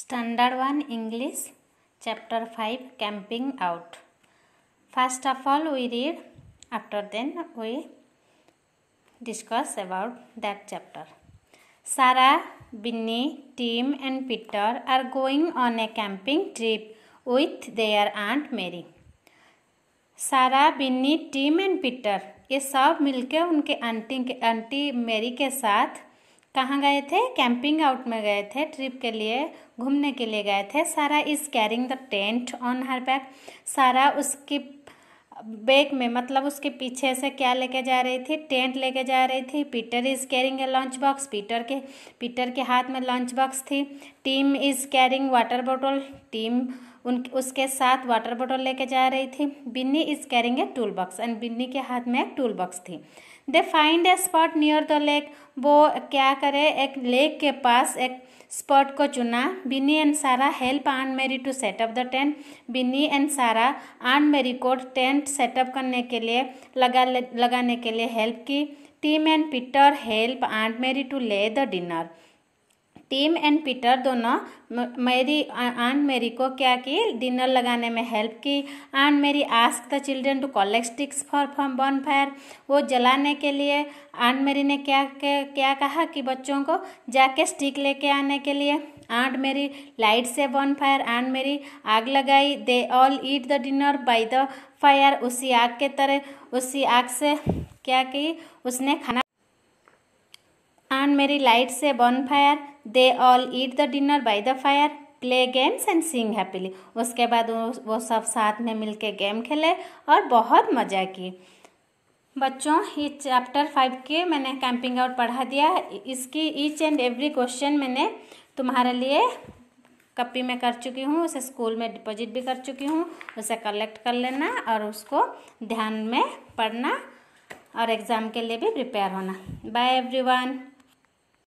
standard one English chapter five camping out first of all we read after then we discuss about that chapter Sara Binny Tim and Peter are going on a camping trip with their aunt Mary Sara Binny Tim and Peter ये सब मिलकर उनके aunty के aunty मेरी के साथ कहाँ गए थे कैंपिंग आउट में गए थे ट्रिप के लिए घूमने के लिए गए थे Sara is carrying the tent on her bag Sara उसकी बैग में मतलब उसके पीछे से क्या लेके जा रही थी टेंट लेके जा रही थी Peter is carrying a lunch box Peter के पीटर के हाथ में लंच बॉक्स थी Tim is carrying water bottle Tim उन उसके साथ वाटर बॉटल लेके जा रही थी Binny is carrying a tool box and Binny के हाथ में एक टूल बॉक्स थी they find a spot near the lake वो क्या करे एक लेक के पास एक स्पॉट को चुना Binny and Sara help aunt Mary to set up the tent Binny and Sara aunt Mary को टेंट सेटअप करने के लिए लगा लगाने के लिए हेल्प की Tim and Peter help aunt Mary to lay the dinner Tim and Peter दोनों मेरी आंट मेरी को क्या की डिनर लगाने में हेल्प की aunt Mary ask the children to collect sticks for form bonfire वो जलाने के लिए आंट मेरी ने क्या क्या कहा कि बच्चों को जाके स्टिक लेके आने के लिए आंट मेरी लाइट से बॉन फायर आंट मेरी आग लगाई they all eat the dinner by the fire उसी आग के तरह उसी आग से क्या की उसने खाना आंट मेरी लाइट से bonfire they all eat the dinner by the fire play games and sing happily उसके बाद वो सब साथ में मिलके गेम खेले और बहुत मज़ा की बच्चों ये चैप्टर फाइव के मैंने कैंपिंग आउट पढ़ा दिया इसकी ईच एंड एवरी क्वेश्चन मैंने तुम्हारे लिए कॉपी में कर चुकी हूँ उसे स्कूल में डिपॉजिट भी कर चुकी हूँ उसे कलेक्ट कर लेना और उसको ध्यान में पढ़ना और एग्ज़ाम के लिए भी प्रिपेयर होना बाय एवरीवन